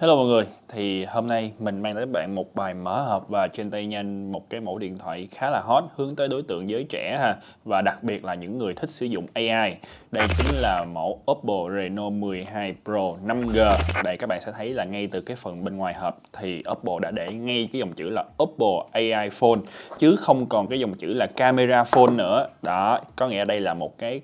Hello mọi người, thì hôm nay mình mang tới bạn một bài mở hộp và trên tay nhanh một cái mẫu điện thoại khá là hot hướng tới đối tượng giới trẻ ha và đặc biệt là những người thích sử dụng AI. Đây chính là mẫu Oppo Reno 12 Pro 5G. Đây các bạn sẽ thấy là ngay từ cái phần bên ngoài hộp thì Oppo đã để ngay cái dòng chữ là Oppo AI Phone chứ không còn cái dòng chữ là camera phone nữa. Đó, có nghĩa đây là một cái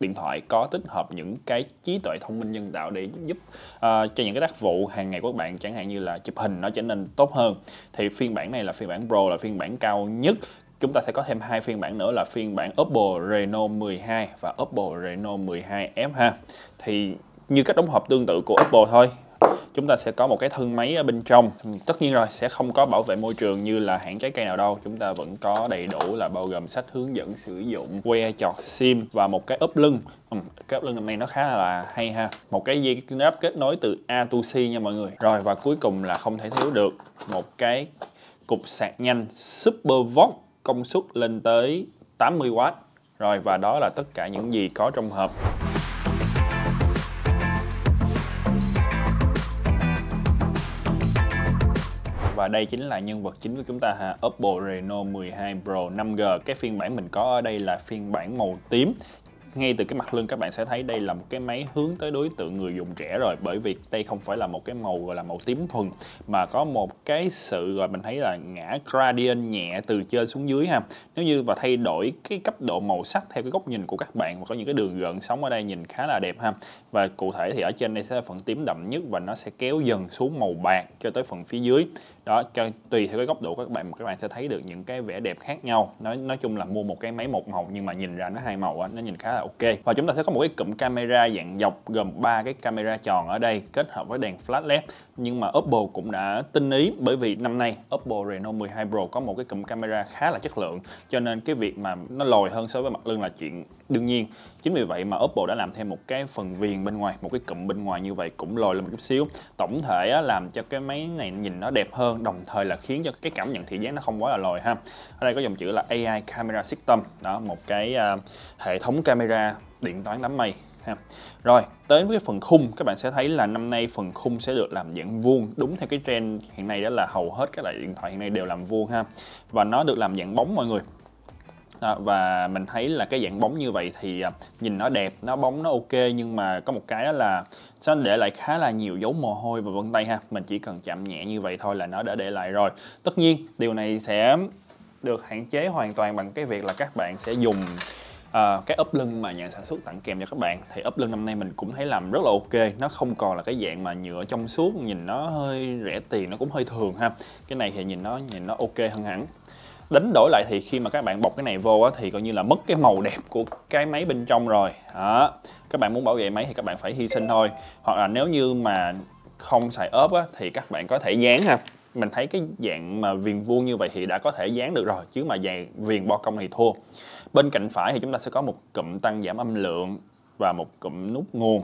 điện thoại có tích hợp những cái trí tuệ thông minh nhân tạo để giúp uh, cho những cái tác vụ hàng ngày của các bạn chẳng hạn như là chụp hình nó trở nên tốt hơn thì phiên bản này là phiên bản Pro là phiên bản cao nhất chúng ta sẽ có thêm hai phiên bản nữa là phiên bản Oppo Reno 12 và Oppo Reno 12 F ha thì như cách đóng hộp tương tự của Oppo thôi chúng ta sẽ có một cái thân máy ở bên trong tất nhiên rồi sẽ không có bảo vệ môi trường như là hãng trái cây nào đâu chúng ta vẫn có đầy đủ là bao gồm sách hướng dẫn sử dụng que chọt sim và một cái ốp lưng ừ, cái ốp lưng này nó khá là hay ha một cái dây nắp kết nối từ A to C nha mọi người rồi và cuối cùng là không thể thiếu được một cái cục sạc nhanh Super Supervox công suất lên tới 80W rồi và đó là tất cả những gì có trong hộp đây chính là nhân vật chính của chúng ta ha Oppo Reno 12 Pro 5G cái phiên bản mình có ở đây là phiên bản màu tím ngay từ cái mặt lưng các bạn sẽ thấy đây là một cái máy hướng tới đối tượng người dùng trẻ rồi bởi vì đây không phải là một cái màu gọi là màu tím thuần mà có một cái sự gọi mình thấy là ngã gradient nhẹ từ trên xuống dưới ha nếu như và thay đổi cái cấp độ màu sắc theo cái góc nhìn của các bạn và có những cái đường gợn sóng ở đây nhìn khá là đẹp ha và cụ thể thì ở trên đây sẽ là phần tím đậm nhất và nó sẽ kéo dần xuống màu bạc cho tới phần phía dưới đó cho tùy theo cái góc độ của các bạn các bạn sẽ thấy được những cái vẻ đẹp khác nhau nói nói chung là mua một cái máy một màu nhưng mà nhìn ra nó hai màu á nó nhìn khá là ok và chúng ta sẽ có một cái cụm camera dạng dọc gồm ba cái camera tròn ở đây kết hợp với đèn flash led nhưng mà Oppo cũng đã tinh ý bởi vì năm nay Oppo Reno 12 Pro có một cái cụm camera khá là chất lượng cho nên cái việc mà nó lồi hơn so với mặt lưng là chuyện đương nhiên chính vì vậy mà Oppo đã làm thêm một cái phần viền bên ngoài một cái cụm bên ngoài như vậy cũng lồi lên một chút xíu tổng thể á, làm cho cái máy này nhìn nó đẹp hơn đồng thời là khiến cho cái cảm nhận thị giác nó không quá là lồi ha ở đây có dòng chữ là AI camera system đó một cái uh, hệ thống camera điện toán đám mây ha. Rồi, tới với phần khung, các bạn sẽ thấy là năm nay phần khung sẽ được làm dạng vuông, đúng theo cái trend hiện nay đó là hầu hết các loại điện thoại hiện nay đều làm vuông ha. Và nó được làm dạng bóng mọi người à, và mình thấy là cái dạng bóng như vậy thì à, nhìn nó đẹp nó bóng nó ok nhưng mà có một cái đó là sẽ để lại khá là nhiều dấu mồ hôi và vân tay ha mình chỉ cần chạm nhẹ như vậy thôi là nó đã để lại rồi tất nhiên điều này sẽ được hạn chế hoàn toàn bằng cái việc là các bạn sẽ dùng à, cái ốp lưng mà nhà sản xuất tặng kèm cho các bạn thì ốp lưng năm nay mình cũng thấy làm rất là ok nó không còn là cái dạng mà nhựa trong suốt nhìn nó hơi rẻ tiền nó cũng hơi thường ha cái này thì nhìn nó nhìn nó ok hơn hẳn đánh đổi lại thì khi mà các bạn bọc cái này vô á, thì coi như là mất cái màu đẹp của cái máy bên trong rồi đó. các bạn muốn bảo vệ máy thì các bạn phải hy sinh thôi hoặc là nếu như mà không xài ốp á, thì các bạn có thể dán ha mình thấy cái dạng mà viền vuông như vậy thì đã có thể dán được rồi chứ mà dạng viền bo cong thì thua bên cạnh phải thì chúng ta sẽ có một cụm tăng giảm âm lượng và một cụm nút nguồn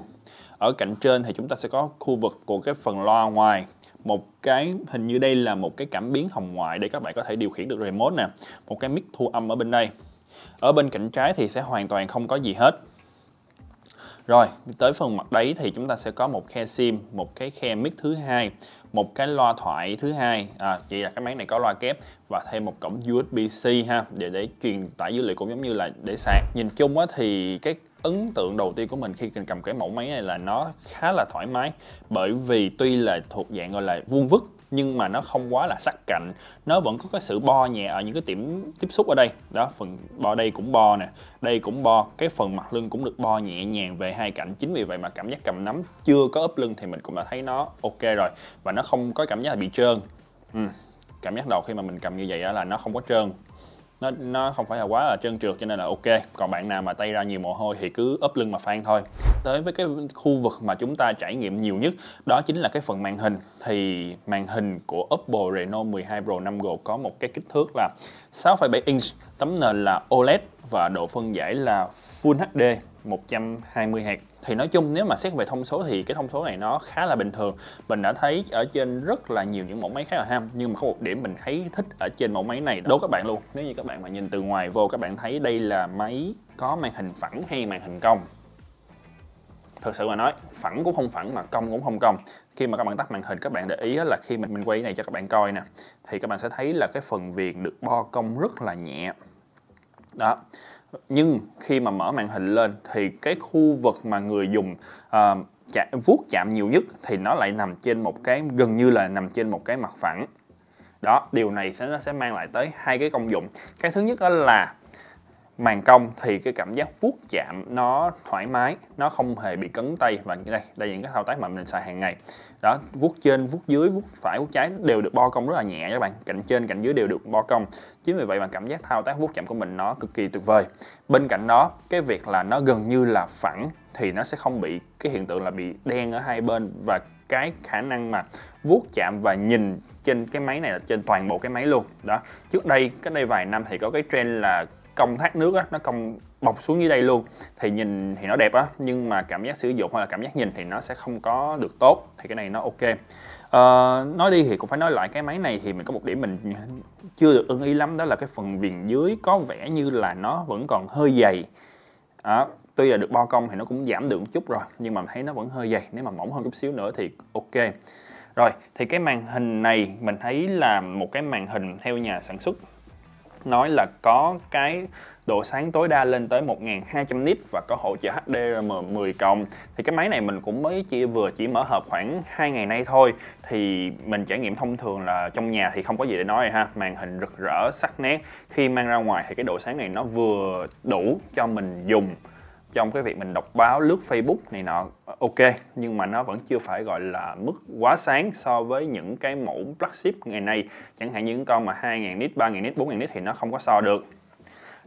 ở cạnh trên thì chúng ta sẽ có khu vực của cái phần loa ngoài một cái hình như đây là một cái cảm biến hồng ngoại để các bạn có thể điều khiển được remote nè một cái mic thu âm ở bên đây ở bên cạnh trái thì sẽ hoàn toàn không có gì hết rồi tới phần mặt đấy thì chúng ta sẽ có một khe sim một cái khe mic thứ hai một cái loa thoại thứ hai à, chỉ là cái máy này có loa kép và thêm một cổng USB C ha để để truyền tải dữ liệu cũng giống như là để sạc nhìn chung á, thì cái ấn tượng đầu tiên của mình khi cầm cái mẫu máy này là nó khá là thoải mái bởi vì tuy là thuộc dạng gọi là vuông vức nhưng mà nó không quá là sắc cạnh nó vẫn có cái sự bo nhẹ ở những cái điểm tiếp xúc ở đây đó phần bo đây cũng bo nè đây cũng bo cái phần mặt lưng cũng được bo nhẹ nhàng về hai cạnh chính vì vậy mà cảm giác cầm nắm chưa có ấp lưng thì mình cũng đã thấy nó ok rồi và nó không có cảm giác là bị trơn ừ. cảm giác đầu khi mà mình cầm như vậy là nó không có trơn nó nó không phải là quá là trơn trượt cho nên là ok còn bạn nào mà tay ra nhiều mồ hôi thì cứ ấp lưng mà phan thôi tới với cái khu vực mà chúng ta trải nghiệm nhiều nhất đó chính là cái phần màn hình thì màn hình của Oppo Reno 12 Pro 5G có một cái kích thước là 6,7 inch tấm nền là OLED và độ phân giải là Full HD 120 hạt thì nói chung nếu mà xét về thông số thì cái thông số này nó khá là bình thường mình đã thấy ở trên rất là nhiều những mẫu máy khác là ham nhưng mà có một điểm mình thấy thích ở trên mẫu máy này đố các bạn luôn nếu như các bạn mà nhìn từ ngoài vô các bạn thấy đây là máy có màn hình phẳng hay màn hình cong thực sự mà nói phẳng cũng không phẳng mà cong cũng không cong khi mà các bạn tắt màn hình các bạn để ý là khi mình mình quay cái này cho các bạn coi nè thì các bạn sẽ thấy là cái phần viền được bo cong rất là nhẹ đó nhưng khi mà mở màn hình lên thì cái khu vực mà người dùng uh, à, chạm, vuốt chạm nhiều nhất thì nó lại nằm trên một cái gần như là nằm trên một cái mặt phẳng đó điều này sẽ nó sẽ mang lại tới hai cái công dụng cái thứ nhất đó là màn cong thì cái cảm giác vuốt chạm nó thoải mái nó không hề bị cấn tay và đây đây những cái thao tác mà mình xài hàng ngày đó vuốt trên vuốt dưới vuốt phải vuốt trái đều được bo cong rất là nhẹ các bạn cạnh trên cạnh dưới đều được bo cong chính vì vậy mà cảm giác thao tác vuốt chạm của mình nó cực kỳ tuyệt vời bên cạnh đó cái việc là nó gần như là phẳng thì nó sẽ không bị cái hiện tượng là bị đen ở hai bên và cái khả năng mà vuốt chạm và nhìn trên cái máy này là trên toàn bộ cái máy luôn đó trước đây cách đây vài năm thì có cái trend là cong thác nước á, nó cong bọc xuống dưới đây luôn thì nhìn thì nó đẹp á nhưng mà cảm giác sử dụng hoặc là cảm giác nhìn thì nó sẽ không có được tốt thì cái này nó ok Uh, nói đi thì cũng phải nói lại cái máy này thì mình có một điểm mình chưa được ưng ý lắm đó là cái phần viền dưới có vẻ như là nó vẫn còn hơi dày à, tuy là được bo cong thì nó cũng giảm được một chút rồi nhưng mà thấy nó vẫn hơi dày nếu mà mỏng hơn chút xíu nữa thì ok rồi thì cái màn hình này mình thấy là một cái màn hình theo nhà sản xuất nói là có cái độ sáng tối đa lên tới 1200 nit và có hỗ trợ HDRM 10 cộng thì cái máy này mình cũng mới chỉ vừa chỉ mở hộp khoảng 2 ngày nay thôi thì mình trải nghiệm thông thường là trong nhà thì không có gì để nói ha màn hình rực rỡ sắc nét khi mang ra ngoài thì cái độ sáng này nó vừa đủ cho mình dùng trong cái việc mình đọc báo lướt Facebook này nọ ok nhưng mà nó vẫn chưa phải gọi là mức quá sáng so với những cái mẫu flagship ngày nay chẳng hạn những con mà 2.000 nit 3.000 nit 4.000 nit thì nó không có so được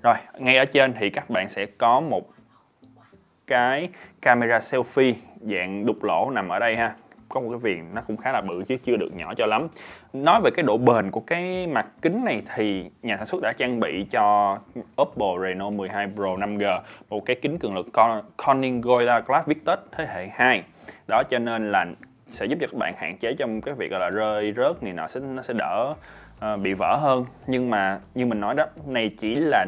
rồi ngay ở trên thì các bạn sẽ có một cái camera selfie dạng đục lỗ nằm ở đây ha có một cái viền nó cũng khá là bự chứ chưa được nhỏ cho lắm nói về cái độ bền của cái mặt kính này thì nhà sản xuất đã trang bị cho Oppo Reno 12 Pro 5G một cái kính cường lực Corning Gorilla Glass Victus thế hệ 2 đó cho nên là sẽ giúp cho các bạn hạn chế trong cái việc gọi là rơi rớt này nọ sẽ nó sẽ đỡ uh, bị vỡ hơn nhưng mà như mình nói đó này chỉ là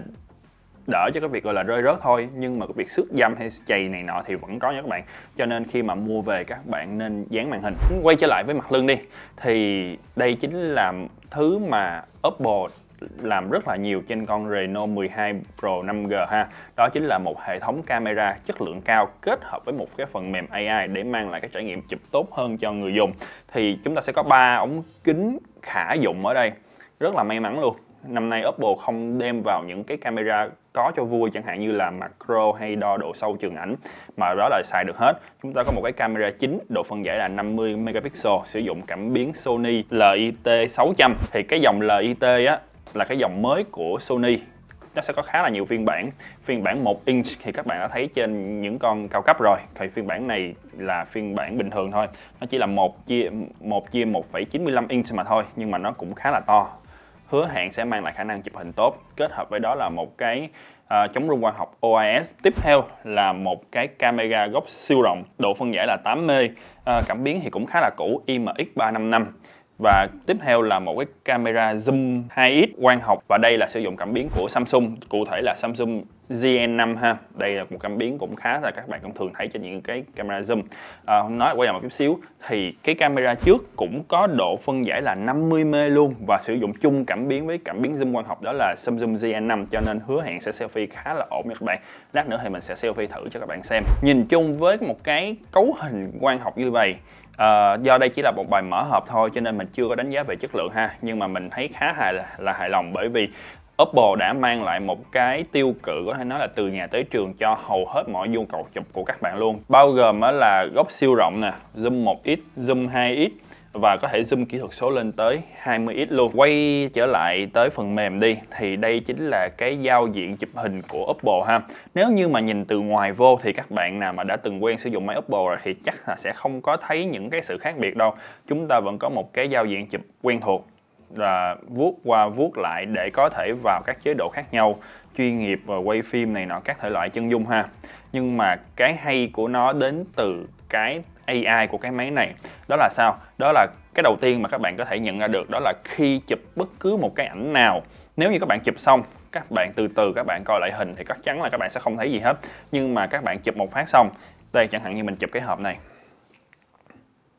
đỡ cho cái việc gọi là rơi rớt thôi nhưng mà cái việc xước dâm hay chày này nọ thì vẫn có nha các bạn cho nên khi mà mua về các bạn nên dán màn hình quay trở lại với mặt lưng đi thì đây chính là thứ mà Oppo làm rất là nhiều trên con Renault 12 Pro 5G ha. Đó chính là một hệ thống camera chất lượng cao kết hợp với một cái phần mềm AI để mang lại cái trải nghiệm chụp tốt hơn cho người dùng. Thì chúng ta sẽ có ba ống kính khả dụng ở đây. Rất là may mắn luôn. Năm nay Oppo không đem vào những cái camera có cho vui chẳng hạn như là macro hay đo độ sâu trường ảnh mà đó là xài được hết chúng ta có một cái camera chính độ phân giải là 50 megapixel sử dụng cảm biến Sony LIT 600 thì cái dòng LIT á là cái dòng mới của Sony nó sẽ có khá là nhiều phiên bản phiên bản 1 inch thì các bạn đã thấy trên những con cao cấp rồi thì phiên bản này là phiên bản bình thường thôi nó chỉ là một chia một chia 1,95 inch mà thôi nhưng mà nó cũng khá là to hứa hẹn sẽ mang lại khả năng chụp hình tốt kết hợp với đó là một cái à, chống rung quang học OIS tiếp theo là một cái camera góc siêu rộng độ phân giải là 8 m à, cảm biến thì cũng khá là cũ IMX355 và tiếp theo là một cái camera zoom 2x quang học và đây là sử dụng cảm biến của Samsung cụ thể là Samsung zn 5 ha đây là một cảm biến cũng khá là các bạn cũng thường thấy trên những cái camera zoom à, nói quay lại một chút xíu thì cái camera trước cũng có độ phân giải là 50 m luôn và sử dụng chung cảm biến với cảm biến zoom quang học đó là Samsung zn 5 cho nên hứa hẹn sẽ selfie khá là ổn nha các bạn lát nữa thì mình sẽ selfie thử cho các bạn xem nhìn chung với một cái cấu hình quang học như vậy À, do đây chỉ là một bài mở hộp thôi cho nên mình chưa có đánh giá về chất lượng ha nhưng mà mình thấy khá hài là, là hài lòng bởi vì Oppo đã mang lại một cái tiêu cự có thể nói là từ nhà tới trường cho hầu hết mọi nhu cầu chụp của các bạn luôn bao gồm là góc siêu rộng nè zoom 1x zoom 2x và có thể zoom kỹ thuật số lên tới 20x luôn quay trở lại tới phần mềm đi thì đây chính là cái giao diện chụp hình của Oppo ha nếu như mà nhìn từ ngoài vô thì các bạn nào mà đã từng quen sử dụng máy Oppo rồi thì chắc là sẽ không có thấy những cái sự khác biệt đâu chúng ta vẫn có một cái giao diện chụp quen thuộc là vuốt qua vuốt lại để có thể vào các chế độ khác nhau chuyên nghiệp và quay phim này nọ các thể loại chân dung ha nhưng mà cái hay của nó đến từ cái AI của cái máy này đó là sao đó là cái đầu tiên mà các bạn có thể nhận ra được đó là khi chụp bất cứ một cái ảnh nào nếu như các bạn chụp xong các bạn từ từ các bạn coi lại hình thì chắc chắn là các bạn sẽ không thấy gì hết nhưng mà các bạn chụp một phát xong đây chẳng hạn như mình chụp cái hộp này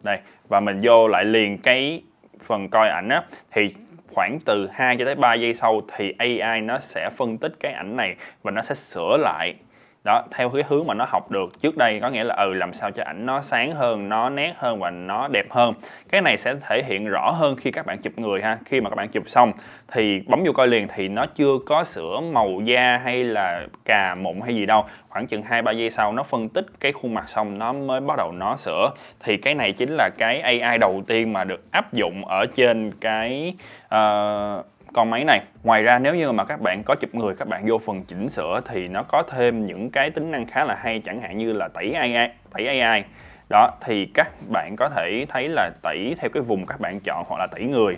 đây và mình vô lại liền cái phần coi ảnh á thì khoảng từ 2 cho tới 3 giây sau thì AI nó sẽ phân tích cái ảnh này và nó sẽ sửa lại đó theo cái hướng mà nó học được trước đây có nghĩa là ừ làm sao cho ảnh nó sáng hơn nó nét hơn và nó đẹp hơn cái này sẽ thể hiện rõ hơn khi các bạn chụp người ha khi mà các bạn chụp xong thì bấm vô coi liền thì nó chưa có sửa màu da hay là cà mụn hay gì đâu khoảng chừng hai ba giây sau nó phân tích cái khuôn mặt xong nó mới bắt đầu nó sửa thì cái này chính là cái AI đầu tiên mà được áp dụng ở trên cái uh, con máy này ngoài ra nếu như mà các bạn có chụp người các bạn vô phần chỉnh sửa thì nó có thêm những cái tính năng khá là hay chẳng hạn như là tẩy AI tẩy AI đó thì các bạn có thể thấy là tẩy theo cái vùng các bạn chọn hoặc là tẩy người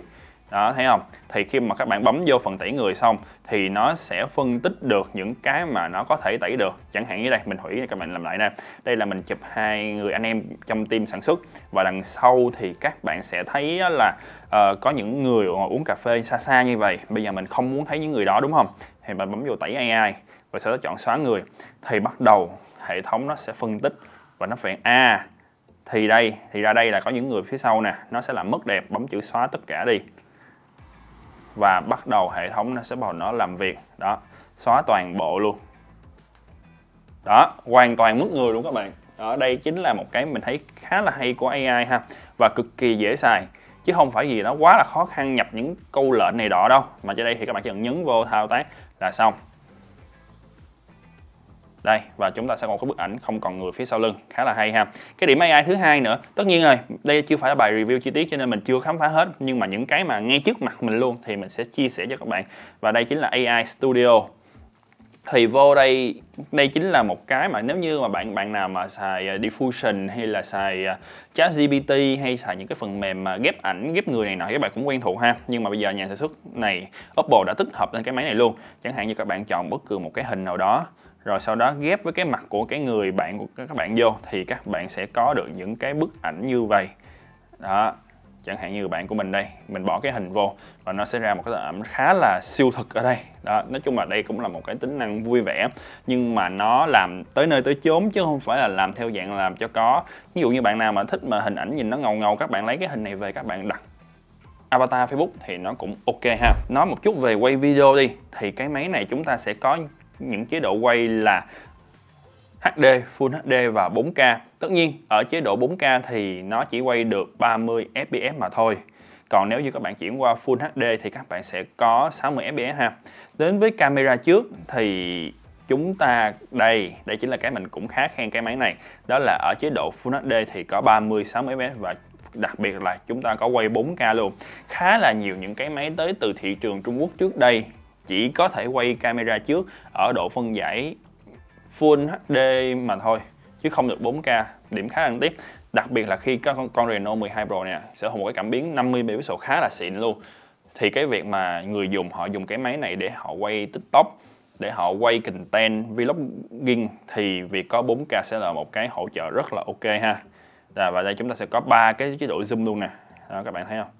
đó thấy không thì khi mà các bạn bấm vô phần tẩy người xong thì nó sẽ phân tích được những cái mà nó có thể tẩy được chẳng hạn như đây mình hủy các bạn làm lại nè đây là mình chụp hai người anh em trong team sản xuất và đằng sau thì các bạn sẽ thấy là uh, có những người ngồi uống cà phê xa xa như vậy bây giờ mình không muốn thấy những người đó đúng không thì mình bấm vô tẩy AI và sau đó chọn xóa người thì bắt đầu hệ thống nó sẽ phân tích và nó phản a à, thì đây thì ra đây là có những người phía sau nè nó sẽ làm mất đẹp bấm chữ xóa tất cả đi và bắt đầu hệ thống nó sẽ bảo nó làm việc đó xóa toàn bộ luôn đó hoàn toàn mất người luôn các bạn ở đây chính là một cái mình thấy khá là hay của AI ha và cực kỳ dễ xài chứ không phải gì nó quá là khó khăn nhập những câu lệnh này đó đâu mà cho đây thì các bạn chỉ cần nhấn vô thao tác là xong đây và chúng ta sẽ có một cái bức ảnh không còn người phía sau lưng khá là hay ha cái điểm AI thứ hai nữa tất nhiên rồi đây chưa phải là bài review chi tiết cho nên mình chưa khám phá hết nhưng mà những cái mà ngay trước mặt mình luôn thì mình sẽ chia sẻ cho các bạn và đây chính là AI Studio thì vô đây đây chính là một cái mà nếu như mà bạn bạn nào mà xài à, diffusion hay là xài à, chat GPT hay xài những cái phần mềm mà ghép ảnh ghép người này nọ các bạn cũng quen thuộc ha nhưng mà bây giờ nhà sản xuất này Oppo đã tích hợp lên cái máy này luôn chẳng hạn như các bạn chọn bất cứ một cái hình nào đó rồi sau đó ghép với cái mặt của cái người bạn của các bạn vô thì các bạn sẽ có được những cái bức ảnh như vậy đó chẳng hạn như bạn của mình đây mình bỏ cái hình vô và nó sẽ ra một cái tấm ảnh khá là siêu thực ở đây đó nói chung là đây cũng là một cái tính năng vui vẻ nhưng mà nó làm tới nơi tới chốn chứ không phải là làm theo dạng làm cho có ví dụ như bạn nào mà thích mà hình ảnh nhìn nó ngầu ngầu các bạn lấy cái hình này về các bạn đặt avatar Facebook thì nó cũng ok ha nói một chút về quay video đi thì cái máy này chúng ta sẽ có những chế độ quay là HD, Full HD và 4K. Tất nhiên ở chế độ 4K thì nó chỉ quay được 30 FPS mà thôi. Còn nếu như các bạn chuyển qua Full HD thì các bạn sẽ có 60 FPS ha. Đến với camera trước thì chúng ta đây, đây chính là cái mình cũng khá khen cái máy này. Đó là ở chế độ Full HD thì có 30 60 FPS và đặc biệt là chúng ta có quay 4K luôn. Khá là nhiều những cái máy tới từ thị trường Trung Quốc trước đây chỉ có thể quay camera trước ở độ phân giải Full HD mà thôi chứ không được 4K điểm khá đáng tiếc đặc biệt là khi các con, con Reno 12 Pro này sở hữu một cái cảm biến 50 megapixel khá là xịn luôn thì cái việc mà người dùng họ dùng cái máy này để họ quay TikTok để họ quay content vlogging thì việc có 4K sẽ là một cái hỗ trợ rất là ok ha là và đây chúng ta sẽ có ba cái chế độ zoom luôn nè đó các bạn thấy không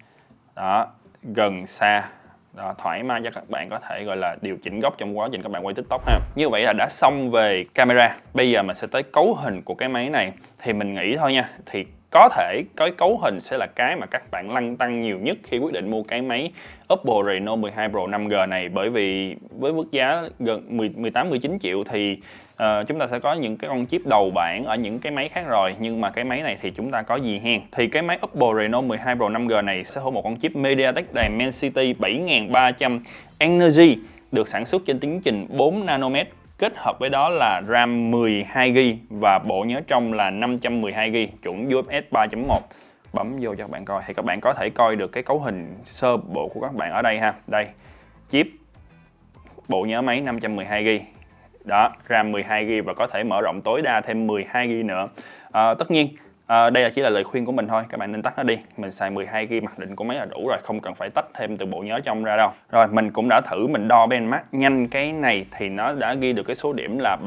đó gần xa đó, ờ, thoải mái cho các bạn có thể gọi là điều chỉnh góc trong quá trình các bạn quay tiktok ha như vậy là đã xong về camera bây giờ mình sẽ tới cấu hình của cái máy này thì mình nghĩ thôi nha thì có thể cái cấu hình sẽ là cái mà các bạn lăn tăng nhiều nhất khi quyết định mua cái máy Oppo Reno 12 Pro 5G này bởi vì với mức giá gần 18 19 triệu thì uh, chúng ta sẽ có những cái con chip đầu bảng ở những cái máy khác rồi nhưng mà cái máy này thì chúng ta có gì hen thì cái máy Oppo Reno 12 Pro 5G này sẽ hỗ một con chip MediaTek Dimensity 7300 Energy được sản xuất trên tiến trình 4 nanomet kết hợp với đó là RAM 12GB và bộ nhớ trong là 512GB chuẩn UFS 3.1 bấm vô cho các bạn coi thì các bạn có thể coi được cái cấu hình sơ bộ của các bạn ở đây ha đây chip bộ nhớ máy 512GB đó RAM 12GB và có thể mở rộng tối đa thêm 12GB nữa à, tất nhiên À, đây là chỉ là lời khuyên của mình thôi, các bạn nên tắt nó đi. Mình xài 12 GB mặc định của máy là đủ rồi, không cần phải tách thêm từ bộ nhớ trong ra đâu. Rồi mình cũng đã thử mình đo benchmark nhanh cái này thì nó đã ghi được cái số điểm là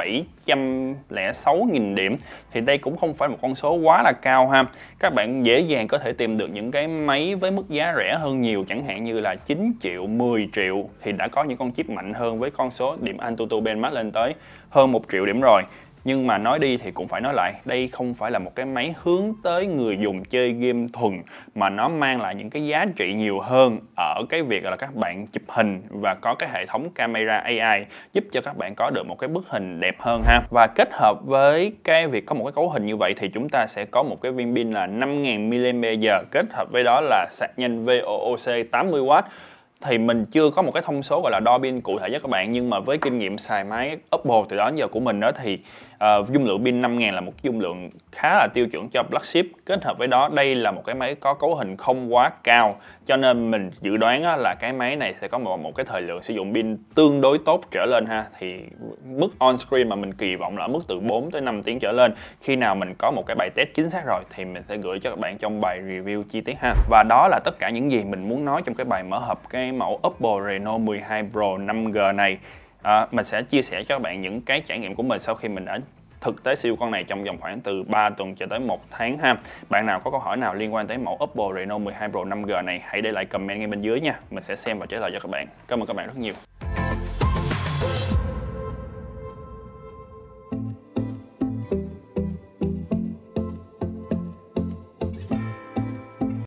706.000 điểm. Thì đây cũng không phải một con số quá là cao ha. Các bạn dễ dàng có thể tìm được những cái máy với mức giá rẻ hơn nhiều chẳng hạn như là 9 triệu, 10 triệu thì đã có những con chip mạnh hơn với con số điểm Antutu benchmark lên tới hơn 1 triệu điểm rồi nhưng mà nói đi thì cũng phải nói lại đây không phải là một cái máy hướng tới người dùng chơi game thuần mà nó mang lại những cái giá trị nhiều hơn ở cái việc là các bạn chụp hình và có cái hệ thống camera AI giúp cho các bạn có được một cái bức hình đẹp hơn ha và kết hợp với cái việc có một cái cấu hình như vậy thì chúng ta sẽ có một cái viên pin là 5000mAh kết hợp với đó là sạc nhanh VOOC 80W thì mình chưa có một cái thông số gọi là đo pin cụ thể với các bạn nhưng mà với kinh nghiệm xài máy Oppo từ đó giờ của mình đó thì à, dung lượng pin 5000 là một dung lượng khá là tiêu chuẩn cho flagship kết hợp với đó đây là một cái máy có cấu hình không quá cao cho nên mình dự đoán á, là cái máy này sẽ có một, một cái thời lượng sử dụng pin tương đối tốt trở lên ha thì mức on screen mà mình kỳ vọng là mức từ 4 tới 5 tiếng trở lên khi nào mình có một cái bài test chính xác rồi thì mình sẽ gửi cho các bạn trong bài review chi tiết ha và đó là tất cả những gì mình muốn nói trong cái bài mở hộp cái mẫu Oppo Reno 12 Pro 5G này à, mình sẽ chia sẻ cho các bạn những cái trải nghiệm của mình sau khi mình đã thực tế siêu con này trong vòng khoảng từ 3 tuần cho tới 1 tháng ha. Bạn nào có câu hỏi nào liên quan tới mẫu Oppo Reno 12 Pro 5G này hãy để lại comment ngay bên dưới nha. Mình sẽ xem và trả lời cho các bạn. Cảm ơn các bạn rất nhiều.